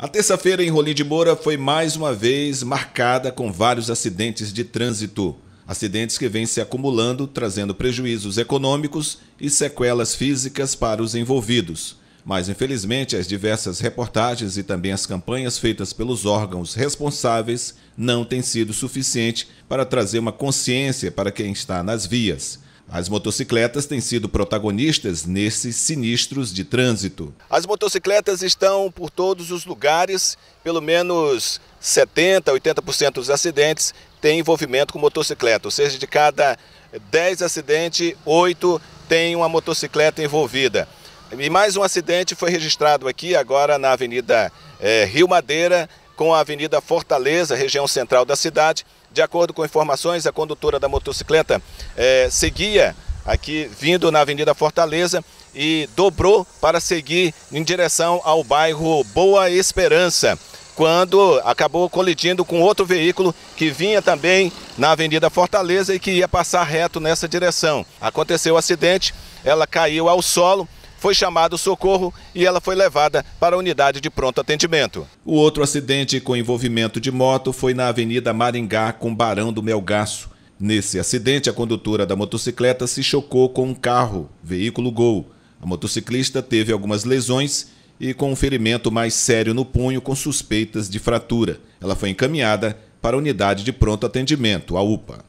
A terça-feira em Rolim de Moura foi mais uma vez marcada com vários acidentes de trânsito. Acidentes que vêm se acumulando, trazendo prejuízos econômicos e sequelas físicas para os envolvidos. Mas, infelizmente, as diversas reportagens e também as campanhas feitas pelos órgãos responsáveis não têm sido suficiente para trazer uma consciência para quem está nas vias. As motocicletas têm sido protagonistas nesses sinistros de trânsito. As motocicletas estão por todos os lugares, pelo menos 70%, 80% dos acidentes têm envolvimento com motocicleta, ou seja, de cada 10 acidentes, 8 tem uma motocicleta envolvida. E mais um acidente foi registrado aqui agora na Avenida é, Rio Madeira, com a Avenida Fortaleza, região central da cidade. De acordo com informações, a condutora da motocicleta é, seguia aqui vindo na Avenida Fortaleza e dobrou para seguir em direção ao bairro Boa Esperança, quando acabou colidindo com outro veículo que vinha também na Avenida Fortaleza e que ia passar reto nessa direção. Aconteceu o acidente, ela caiu ao solo foi chamado socorro e ela foi levada para a unidade de pronto atendimento. O outro acidente com envolvimento de moto foi na Avenida Maringá, com Barão do Melgaço. Nesse acidente, a condutora da motocicleta se chocou com um carro, veículo Gol. A motociclista teve algumas lesões e com um ferimento mais sério no punho com suspeitas de fratura. Ela foi encaminhada para a unidade de pronto atendimento, a UPA.